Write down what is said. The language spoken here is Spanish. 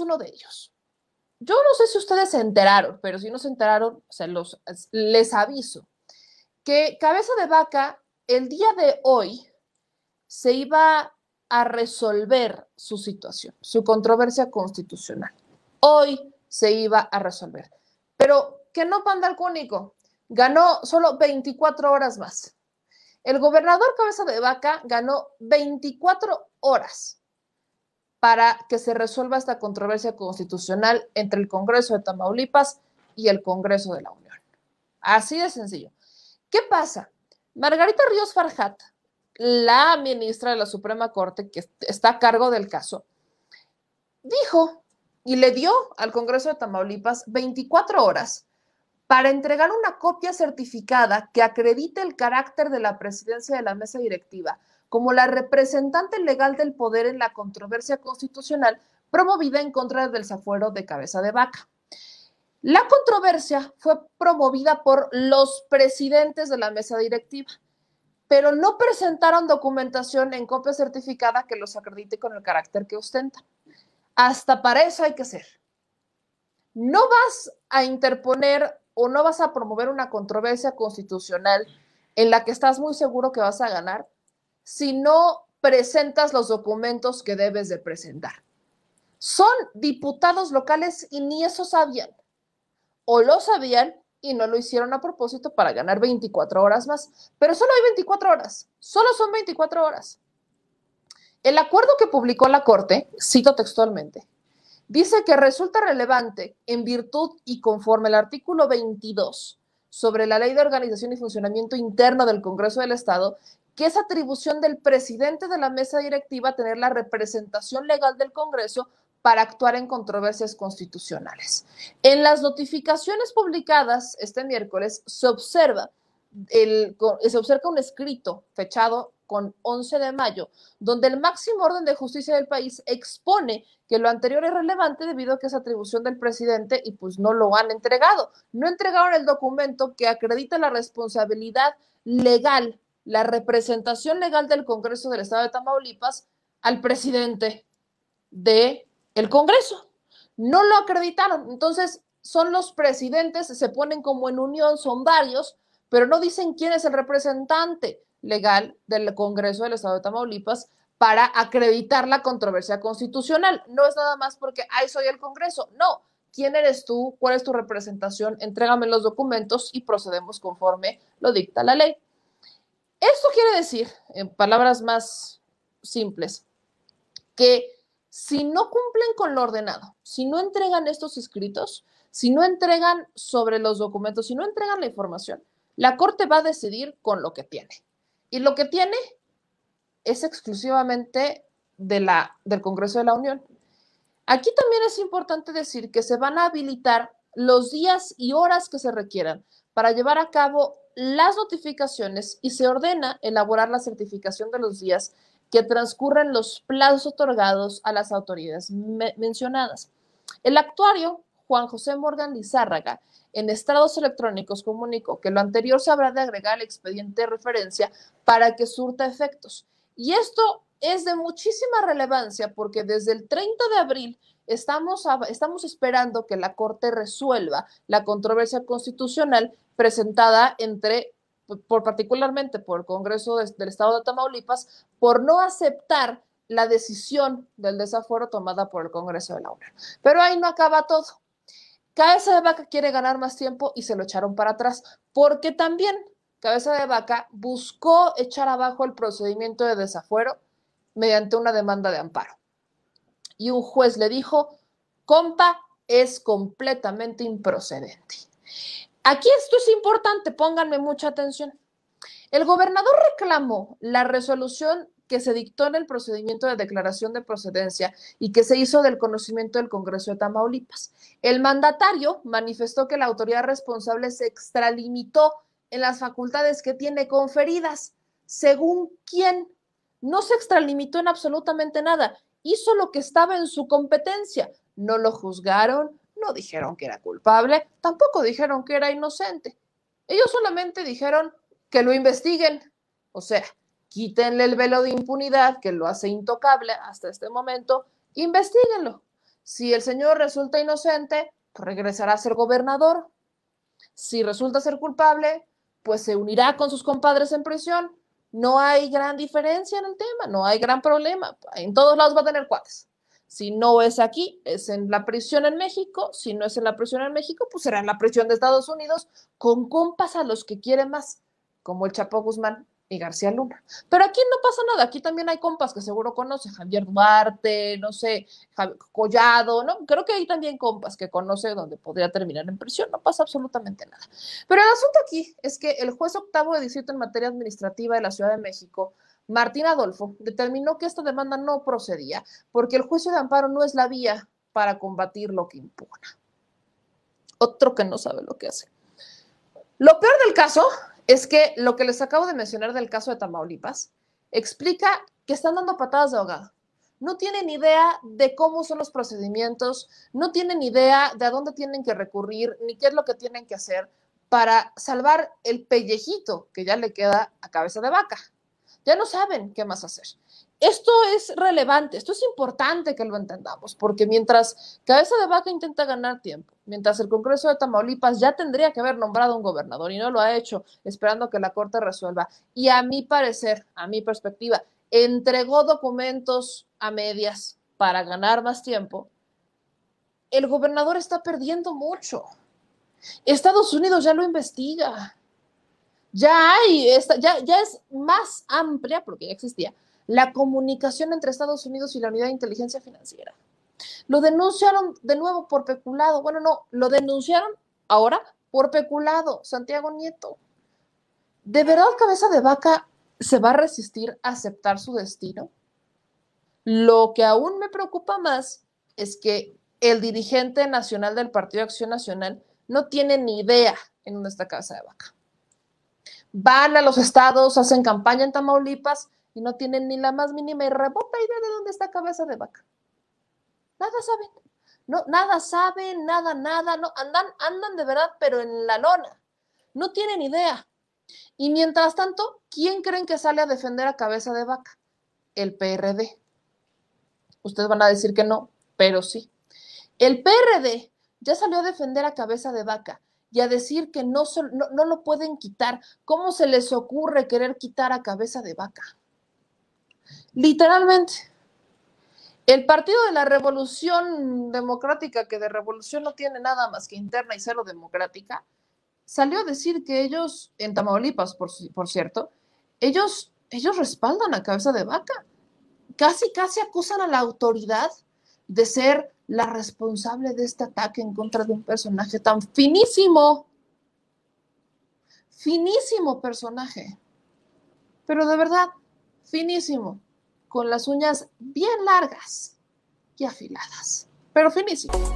uno de ellos. Yo no sé si ustedes se enteraron, pero si no se enteraron, se los, les aviso que Cabeza de Vaca el día de hoy se iba a resolver su situación, su controversia constitucional. Hoy se iba a resolver. Pero que no panda al ganó solo 24 horas más. El gobernador Cabeza de Vaca ganó 24 horas para que se resuelva esta controversia constitucional entre el Congreso de Tamaulipas y el Congreso de la Unión. Así de sencillo. ¿Qué pasa? Margarita Ríos Farjat, la ministra de la Suprema Corte que está a cargo del caso, dijo y le dio al Congreso de Tamaulipas 24 horas para entregar una copia certificada que acredite el carácter de la presidencia de la mesa directiva como la representante legal del poder en la controversia constitucional promovida en contra del desafuero de cabeza de vaca. La controversia fue promovida por los presidentes de la mesa directiva, pero no presentaron documentación en copia certificada que los acredite con el carácter que ostentan. Hasta para eso hay que ser. No vas a interponer o no vas a promover una controversia constitucional en la que estás muy seguro que vas a ganar si no presentas los documentos que debes de presentar. Son diputados locales y ni eso sabían. O lo sabían y no lo hicieron a propósito para ganar 24 horas más. Pero solo hay 24 horas, solo son 24 horas. El acuerdo que publicó la Corte, cito textualmente, dice que resulta relevante en virtud y conforme al artículo 22 sobre la Ley de Organización y Funcionamiento Interno del Congreso del Estado que es atribución del presidente de la mesa directiva tener la representación legal del Congreso para actuar en controversias constitucionales. En las notificaciones publicadas este miércoles se observa, el, se observa un escrito fechado con 11 de mayo, donde el máximo orden de justicia del país expone que lo anterior es relevante debido a que es atribución del presidente y pues no lo han entregado. No entregaron el documento que acredita la responsabilidad legal la representación legal del Congreso del Estado de Tamaulipas al presidente de el Congreso. No lo acreditaron. Entonces, son los presidentes, se ponen como en unión, son varios, pero no dicen quién es el representante legal del Congreso del Estado de Tamaulipas para acreditar la controversia constitucional. No es nada más porque, ahí soy el Congreso. No, ¿quién eres tú? ¿Cuál es tu representación? Entrégame los documentos y procedemos conforme lo dicta la ley. Esto quiere decir, en palabras más simples, que si no cumplen con lo ordenado, si no entregan estos escritos, si no entregan sobre los documentos, si no entregan la información, la Corte va a decidir con lo que tiene. Y lo que tiene es exclusivamente de la, del Congreso de la Unión. Aquí también es importante decir que se van a habilitar los días y horas que se requieran para llevar a cabo las notificaciones y se ordena elaborar la certificación de los días que transcurren los plazos otorgados a las autoridades mencionadas. El actuario Juan José Morgan Lizárraga en estrados electrónicos comunicó que lo anterior se habrá de agregar al expediente de referencia para que surta efectos. Y esto es de muchísima relevancia porque desde el 30 de abril Estamos, estamos esperando que la Corte resuelva la controversia constitucional presentada entre por particularmente por el Congreso del Estado de Tamaulipas, por no aceptar la decisión del desafuero tomada por el Congreso de la Unión Pero ahí no acaba todo. Cabeza de Vaca quiere ganar más tiempo y se lo echaron para atrás, porque también Cabeza de Vaca buscó echar abajo el procedimiento de desafuero mediante una demanda de amparo y un juez le dijo, compa, es completamente improcedente. Aquí esto es importante, pónganme mucha atención. El gobernador reclamó la resolución que se dictó en el procedimiento de declaración de procedencia y que se hizo del conocimiento del Congreso de Tamaulipas. El mandatario manifestó que la autoridad responsable se extralimitó en las facultades que tiene conferidas. ¿Según quién? No se extralimitó en absolutamente nada hizo lo que estaba en su competencia. No lo juzgaron, no dijeron que era culpable, tampoco dijeron que era inocente. Ellos solamente dijeron que lo investiguen. O sea, quítenle el velo de impunidad que lo hace intocable hasta este momento, investiguenlo. Si el señor resulta inocente, regresará a ser gobernador. Si resulta ser culpable, pues se unirá con sus compadres en prisión no hay gran diferencia en el tema, no hay gran problema. En todos lados va a tener cuates. Si no es aquí, es en la prisión en México. Si no es en la prisión en México, pues será en la prisión de Estados Unidos con compas a los que quieren más, como el Chapo Guzmán y García Luna. Pero aquí no pasa nada, aquí también hay compas que seguro conoce, Javier Duarte, no sé, Collado, ¿no? Creo que hay también compas que conoce donde podría terminar en prisión, no pasa absolutamente nada. Pero el asunto aquí es que el juez octavo de distrito en materia administrativa de la Ciudad de México, Martín Adolfo, determinó que esta demanda no procedía porque el juicio de amparo no es la vía para combatir lo que impugna. Otro que no sabe lo que hace. Lo peor del caso es que lo que les acabo de mencionar del caso de Tamaulipas explica que están dando patadas de ahogado. No tienen idea de cómo son los procedimientos, no tienen idea de a dónde tienen que recurrir, ni qué es lo que tienen que hacer para salvar el pellejito que ya le queda a cabeza de vaca. Ya no saben qué más hacer. Esto es relevante, esto es importante que lo entendamos, porque mientras cabeza de vaca intenta ganar tiempo, mientras el Congreso de Tamaulipas ya tendría que haber nombrado un gobernador y no lo ha hecho, esperando que la Corte resuelva. Y a mi parecer, a mi perspectiva, entregó documentos a medias para ganar más tiempo. El gobernador está perdiendo mucho. Estados Unidos ya lo investiga. Ya hay, ya, ya es más amplia, porque ya existía, la comunicación entre Estados Unidos y la Unidad de Inteligencia Financiera. Lo denunciaron de nuevo por peculado. Bueno, no, lo denunciaron ahora por peculado, Santiago Nieto. ¿De verdad cabeza de vaca se va a resistir a aceptar su destino? Lo que aún me preocupa más es que el dirigente nacional del Partido Acción Nacional no tiene ni idea en dónde está cabeza de vaca. Van a los estados, hacen campaña en Tamaulipas y no tienen ni la más mínima y rebota idea de dónde está cabeza de vaca. Nada saben. No, nada saben, nada, nada. No, andan, andan de verdad, pero en la lona. No tienen idea. Y mientras tanto, ¿quién creen que sale a defender a cabeza de vaca? El PRD. Ustedes van a decir que no, pero sí. El PRD ya salió a defender a cabeza de vaca y a decir que no, no lo pueden quitar. ¿Cómo se les ocurre querer quitar a cabeza de vaca? Literalmente. El Partido de la Revolución Democrática, que de revolución no tiene nada más que interna y cero democrática, salió a decir que ellos, en Tamaulipas, por, cierto, ellos, ellos respaldan a cabeza de vaca. Casi, casi acusan a la autoridad de ser la responsable de este ataque en contra de un personaje tan finísimo, finísimo personaje, pero de verdad, finísimo con las uñas bien largas y afiladas, pero finísimas.